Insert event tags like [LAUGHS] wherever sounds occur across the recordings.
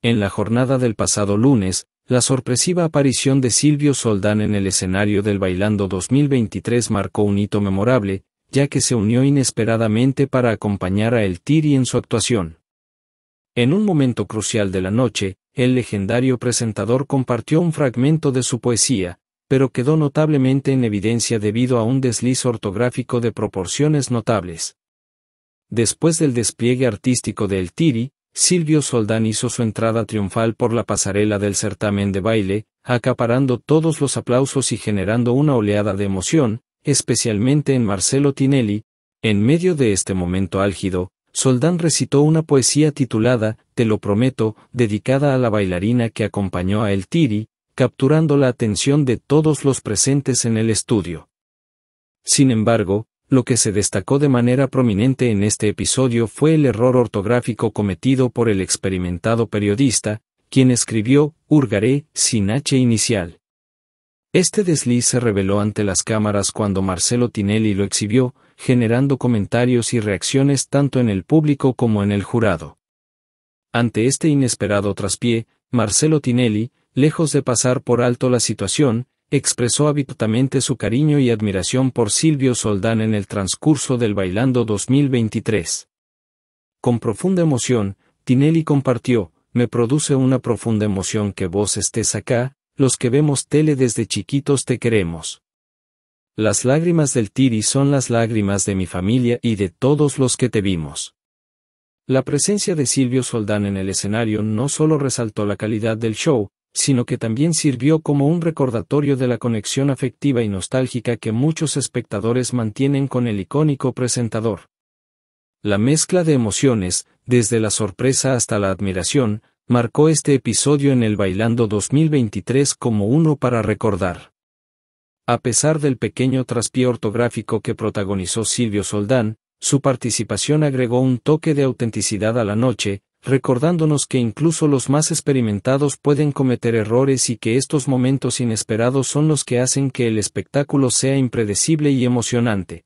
En la jornada del pasado lunes, la sorpresiva aparición de Silvio Soldán en el escenario del Bailando 2023 marcó un hito memorable, ya que se unió inesperadamente para acompañar a El Tiri en su actuación. En un momento crucial de la noche, el legendario presentador compartió un fragmento de su poesía, pero quedó notablemente en evidencia debido a un desliz ortográfico de proporciones notables. Después del despliegue artístico de El Tiri, Silvio Soldán hizo su entrada triunfal por la pasarela del certamen de baile, acaparando todos los aplausos y generando una oleada de emoción, especialmente en Marcelo Tinelli. En medio de este momento álgido, Soldán recitó una poesía titulada Te lo prometo, dedicada a la bailarina que acompañó a El Tiri, capturando la atención de todos los presentes en el estudio. Sin embargo, lo que se destacó de manera prominente en este episodio fue el error ortográfico cometido por el experimentado periodista, quien escribió Urgaré sin H inicial. Este desliz se reveló ante las cámaras cuando Marcelo Tinelli lo exhibió, generando comentarios y reacciones tanto en el público como en el jurado. Ante este inesperado traspié, Marcelo Tinelli, lejos de pasar por alto la situación, expresó habitualmente su cariño y admiración por Silvio Soldán en el transcurso del Bailando 2023. Con profunda emoción, Tinelli compartió, me produce una profunda emoción que vos estés acá, los que vemos tele desde chiquitos te queremos. Las lágrimas del Tiri son las lágrimas de mi familia y de todos los que te vimos. La presencia de Silvio Soldán en el escenario no solo resaltó la calidad del show, sino que también sirvió como un recordatorio de la conexión afectiva y nostálgica que muchos espectadores mantienen con el icónico presentador. La mezcla de emociones, desde la sorpresa hasta la admiración, marcó este episodio en el Bailando 2023 como uno para recordar. A pesar del pequeño traspié ortográfico que protagonizó Silvio Soldán, su participación agregó un toque de autenticidad a la noche, recordándonos que incluso los más experimentados pueden cometer errores y que estos momentos inesperados son los que hacen que el espectáculo sea impredecible y emocionante.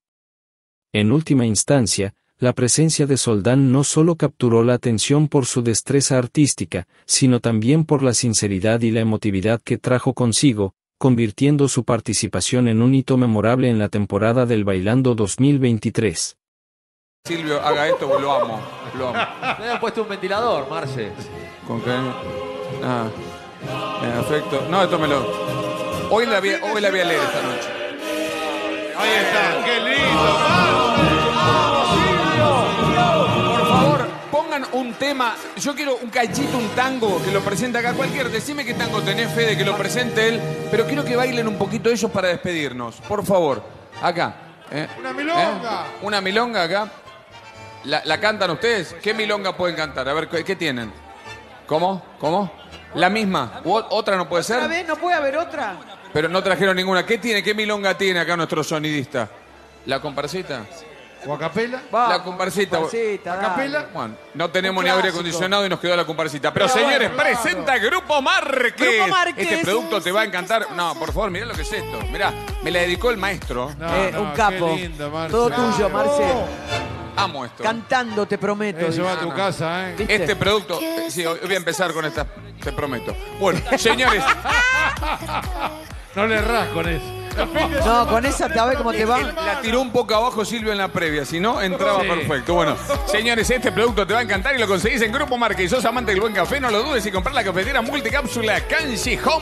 En última instancia, la presencia de Soldán no solo capturó la atención por su destreza artística, sino también por la sinceridad y la emotividad que trajo consigo, convirtiendo su participación en un hito memorable en la temporada del Bailando 2023. Silvio haga esto, lo amo, lo amo. han puesto un ventilador, Marce. Con qué? Ah, en afecto. No, esto me lo. Hoy la, hoy la voy a leer esta noche. Ahí está, qué lindo, ¡Vamos, Silvio! Por favor, pongan un tema. Yo quiero un cachito, un tango que lo presente acá. Cualquier, decime qué tango tenés, de que lo presente él. Pero quiero que bailen un poquito ellos para despedirnos. Por favor, acá. ¿eh? Una milonga. ¿Eh? Una milonga acá. La, cantan ustedes? ¿Qué milonga pueden cantar? A ver, ¿qué, tienen? ¿Cómo? ¿Cómo? ¿La misma? ¿Otra no puede ser? ¿No puede haber otra? Pero no trajeron ninguna. ¿Qué tiene? ¿Qué milonga tiene acá nuestro sonidista? ¿La comparsita? ¿O la comparsita. Bueno, no tenemos ni aire acondicionado y nos quedó la comparsita. Pero, señores, presenta Grupo Márquez. Grupo Márquez. Este producto te va a encantar. No, por favor, mirá lo que es esto. Mirá, me la dedicó el maestro. Eh, un capo. Todo tuyo, Marcelo. Cantando, te prometo. a tu casa, ¿eh? Este producto. Eh, voy a empezar con esta. Te prometo. Bueno, señores, [LAUGHS] No le errás con eso. No, con esa te ver cómo te va. la tiró un poco abajo Silvio en la previa, si no, entraba perfecto. Bueno, señores, este producto te va a encantar y lo conseguís en Grupo Marca. Y sos amante del buen café, no lo dudes y comprar la cafetera multicápsula Kanji Home.